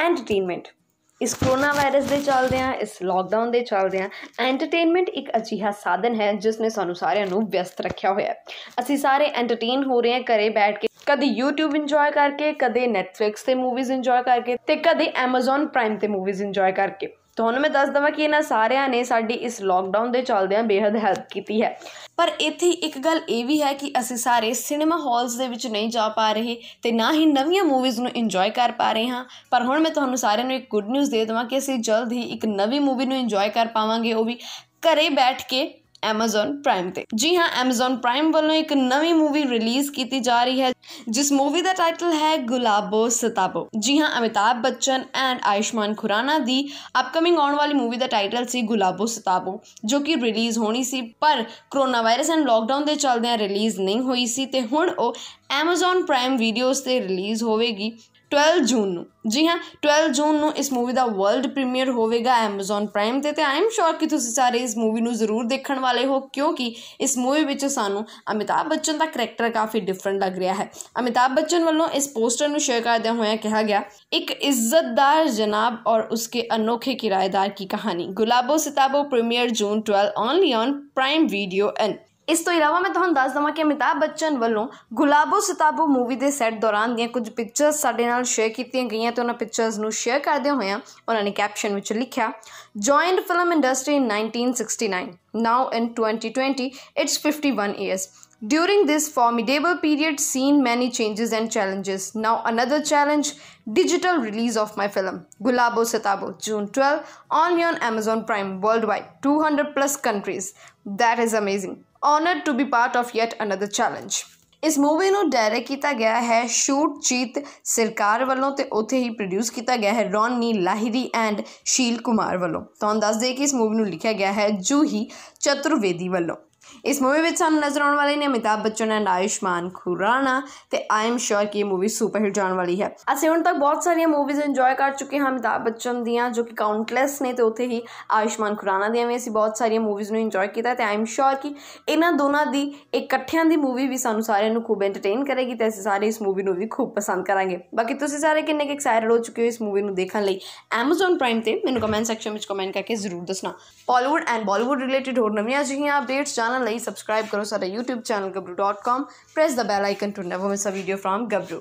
Entertainment ਇਸ corona virus ਦੇ ਚੱਲਦਿਆਂ ਇਸ ਲਾਕਡਾਊਨ ਦੇ ਚੱਲਦਿਆਂ ਐਂਟਰਟੇਨਮੈਂਟ ਇੱਕ ਅਜੀਹਾ ਸਾਧਨ ਹੈ ਜਿਸ ਨੇ ਸਾਨੂੰ ਸਾਰਿਆਂ ਨੂੰ ਵਿਅਸਤ ਰੱਖਿਆ ਹੋਇਆ ਹੈ ਅਸੀਂ ਸਾਰੇ ਐਂਟਰਟੇਨ ਹੋ ਰਹੇ ਹਾਂ ਘਰੇ ਬੈਠ ਕੇ ਕਦੇ YouTube ਇੰਜੋਏ ਕਰਕੇ ਕਦੇ Netflix ਤੇ ਮੂਵੀਜ਼ ਇੰਜੋਏ ਕਰਕੇ ਤੇ ਕਦੇ Amazon Prime ਤੇ ਮੂਵੀਜ਼ ਇੰਜੋਏ ਕਰਕੇ ਤੁਹਾਨੂੰ ਮੈਂ ਦੱਸ ਦਵਾਂ ਕਿ ਇਹਨਾਂ ਸਾਰਿਆਂ ਨੇ ਸਾਡੀ ਇਸ ਲੋਕਡਾਊਨ ਦੇ ਚੱਲਦਿਆਂ ਬੇहद ਹੈਲਪ ਕੀਤੀ ਹੈ ਪਰ ਇੱਥੇ ਇੱਕ ਗੱਲ ਇਹ ਵੀ ਹੈ ਕਿ ਅਸੀਂ ਸਾਰੇ ਸਿਨੇਮਾ ਹਾਲਸ ਦੇ ਵਿੱਚ ਨਹੀਂ ਜਾ ਪਾ ਰਹੇ ਤੇ ਨਾ ਹੀ ਨਵੀਆਂ ਮੂਵੀਜ਼ ਨੂੰ ਇੰਜੋਏ ਕਰ ਪਾ ਰਹੇ ਹਾਂ ਪਰ ਹੁਣ ਮੈਂ ਤੁਹਾਨੂੰ ਸਾਰਿਆਂ ਨੂੰ ਇੱਕ ਗੁੱਡ ਨਿਊਜ਼ ਦੇ ਦਵਾਂ ਕਿ ਅਸੀਂ ਜਲਦ ਹੀ ਇੱਕ ਨਵੀਂ ਮੂਵੀ ਨੂੰ ਇੰਜੋਏ ਕਰ ਪਾਵਾਂਗੇ ਉਹ ਵੀ ਘਰੇ ਬੈਠ ਕੇ Amazon Prime ਤੇ ਜੀ ਹਾਂ Amazon Prime ਵੱਲੋਂ ਇੱਕ ਨਵੀਂ ਮੂਵੀ ਰਿਲੀਜ਼ ਕੀਤੀ ਜਾ ਰਹੀ ਹੈ ਜਿਸ ਮੂਵੀ ਦਾ ਟਾਈਟਲ ਹੈ ਗੁਲਾਬੋ ਸਤਾਬੋ ਜੀ ਹਾਂ ਅਮਿਤਾਬ ਬੱਚਨ ਐਂਡ ਆਇਸ਼ਮਾਨ ਖੁਰਾਨਾ ਦੀ ਅਪਕਮਿੰਗ ਆਉਣ ਵਾਲੀ ਮੂਵੀ ਦਾ ਟਾਈਟਲ ਸੀ ਗੁਲਾਬੋ ਸਤਾਬੋ ਜੋ ਕਿ ਰਿਲੀਜ਼ ਹੋਣੀ ਸੀ ਪਰ ਕਰੋਨਾ ਵਾਇਰਸ ਐਂਡ ਲਾਕਡਾਊਨ ਦੇ ਚੱਲਦਿਆਂ ਰਿਲੀਜ਼ ਨਹੀਂ ਹੋਈ ਸੀ ਤੇ ਹੁਣ ਉਹ Amazon Prime ਵੀਡੀਓਜ਼ ਤੇ ਰਿਲੀਜ਼ ਹੋਵੇਗੀ 12 ਜੂਨ ਨੂੰ ਜੀ ਹਾਂ 12 ਜੂਨ ਨੂੰ ਇਸ ਮੂਵੀ ਦਾ ਵਰਲਡ ਪ੍ਰੀਮੀਅਰ ਹੋਵੇਗਾ Amazon Prime ਤੇ ਤੇ ਆਈ ਐਮ ਸ਼ੋਰ ਕਿ ਤੁਸੀਂ ਸਾਰੇ ਇਸ ਮੂਵੀ ਨੂੰ ਜ਼ਰੂਰ ਦੇਖਣ ਵਾਲੇ ਹੋ ਕਿਉਂਕਿ ਇਸ ਮੂਵੀ ਵਿੱਚ ਸਾਨੂੰ ਅਮਿਤਾਭ ਬੱਚਨ ਦਾ ਕੈਰੈਕਟਰ ਕਾਫੀ ਡਿਫਰੈਂਟ ਲੱਗ ਰਿਹਾ ਹੈ ਅਮਿਤਾਭ ਬੱਚਨ ਵੱਲੋਂ ਇਸ ਪੋਸਟਰ ਨੂੰ ਸ਼ੇਅਰ ਕਰਦਿਆਂ ਹੋਇਆਂ ਕਿਹਾ ਗਿਆ ਇੱਕ ਇੱਜ਼ਤਦਾਰ ਜਨਾਬ ਔਰ ਉਸਕੇ ਅਨੋਖੇ ਕਿਰਾਏਦਾਰ ਕੀ ਕਹਾਣੀ Gulabo Sitabo premiere June 12 only on Prime video and ਇਸ ਤੋਂ ਇਲਾਵਾ ਮੈਂ ਤੁਹਾਨੂੰ ਦੱਸ ਦਵਾਂ ਕਿ ਅਮਿਤਾਭ ਬੱਚਨ ਵੱਲੋਂ ਗੁਲਾਬੋ ਸਤਾਬੋ ਮੂਵੀ ਦੇ ਸੈੱਟ ਦੌਰਾਨ ਦੀਆਂ ਕੁਝ ਪਿਕਚਰਸ ਸਾਡੇ ਨਾਲ ਸ਼ੇਅਰ ਕੀਤੀਆਂ ਗਈਆਂ ਤੇ ਉਹਨਾਂ ਪਿਕਚਰਸ ਨੂੰ ਸ਼ੇਅਰ ਕਰਦੇ ਹੋਇਆਂ ਉਹਨਾਂ ਨੇ ਕੈਪਸ਼ਨ ਵਿੱਚ ਲਿਖਿਆ joined film industry in 1969 now in 2020 it's 51 years During this formidable period, seen many changes and challenges. Now, another challenge digital release of my film, Gulabo Satabo, June 12, only on Amazon Prime worldwide, 200 plus countries. That is amazing. Honoured to be part of yet another challenge ਇਸ movie ਨੂੰ direct ਕੀਤਾ ਗਿਆ ਹੈ shoot ਜੀਤ ਸਰਕਾਰ ਵੱਲੋਂ ਤੇ ਉੱਥੇ ਹੀ produce ਕੀਤਾ ਗਿਆ ਹੈ ਰੌਨੀ ਲਾਹਿਰੀ ਐਂਡ ਸ਼ੀਲ ਕੁਮਾਰ ਵੱਲੋਂ ਤੁਹਾਨੂੰ ਦੱਸ ਦੇ ਕਿ ਇਸ ਮੂਵੀ ਨੂੰ ਲਿਖਿਆ ਗਿਆ ਹੈ ਜੂਹੀ ਚਤੁਰਵੇਦੀ ਵੱਲੋਂ ਇਸ ਮੂਵੀ ਵਿੱਚ ਸਾਨੂੰ ਨਜ਼ਰ ਆਉਣ ਵਾਲੇ ਨੇ ਅਮਿਤਾਭ ਬੱਚਨ ਐਂਡ ਆਯੁਸ਼ਮਾਨ ਖੁਰਾਨਾ ਤੇ ਆਈ ਐਮ ਸ਼ੋਰ ਕਿ ਇਹ ਮੂਵੀ ਸੁਪਰ ਹਿੱਟ ਜਾਣ ਵਾਲੀ ਹੈ ਅਸੀਂ ਹੁਣ ਤੱਕ ਬਹੁਤ ਸਾਰੀਆਂ ਮੂਵੀਜ਼ ਇੰਜੋਏ ਕਰ ਚੁੱਕੇ ਹਾਂ ਅਮਿਤਾਭ ਬੱਚਨ ਦੀਆਂ ਜੋ ਕਿ ਕਾਊਂਟਲੈਸ ਨੇ ਤੇ ਉਥੇ ਹੀ ਆਯੁਸ਼ਮਾਨ ਖੁਰਾਨਾ ਦੀਆਂ ਵੀ ਅਸੀਂ ਬਹੁਤ ਸਾਰੀਆਂ ਮੂਵੀਜ਼ ਨੂੰ ਇੰਜੋਏ ਕੀਤਾ ਤੇ ਆਈ ਐਮ ਸ਼ੋਰ ਕਿ ਇਹਨਾਂ ਦੋਨਾਂ ਦੀ ਇਕੱਠਿਆਂ ਦੀ ਮੂਵੀ ਵੀ ਸਾਨੂੰ ਸਾਰਿਆਂ ਨੂੰ ਖੂਬ ਐਂਟਰਟੇਨ ਕਰੇਗੀ ਤੇ ਅਸੀਂ ਸਾਰੇ ਇਸ ਮੂਵੀ ਨੂੰ ਵੀ ਖੂਬ ਪਸੰਦ ਕਰਾਂਗੇ ਬਾਕੀ ਤੁਸੀਂ ਸਾਰੇ ਕਿੰਨੇ ਕਿ ਐਕਸਾਈਟਡ ਹੋ ਚੁੱਕੇ ਹੋ ਇਸ ਮੂਵੀ ਨੂੰ ਦੇਖਣ ਲਈ Amazon Prime ਤੇ ਮੈਨੂੰ ਕਮੈਂਟ ਸੈਕਸ਼ਨ ਵਿੱਚ ਕਮੈਂਟ ਕਰਕੇ ਜ਼ਰੂਰ ਦੱਸਣਾ ਬਾਲੀਵੁੱਡ ਐਂਡ ਬਾਲੀਵੁੱਡ ਰਿਲੇਟਿਡ ਹੋਰ ਨਵੀਆਂ ਜਿਹੀਆਂ ਅਪਡੇਟਸ ਜਾਣਨ ਲਈ ਸਬਸਕ੍ਰਾਈਬ ਕਰੋ ਸਾਡਾ YouTube channel gabru.com press the bell icon to never miss a video from gabru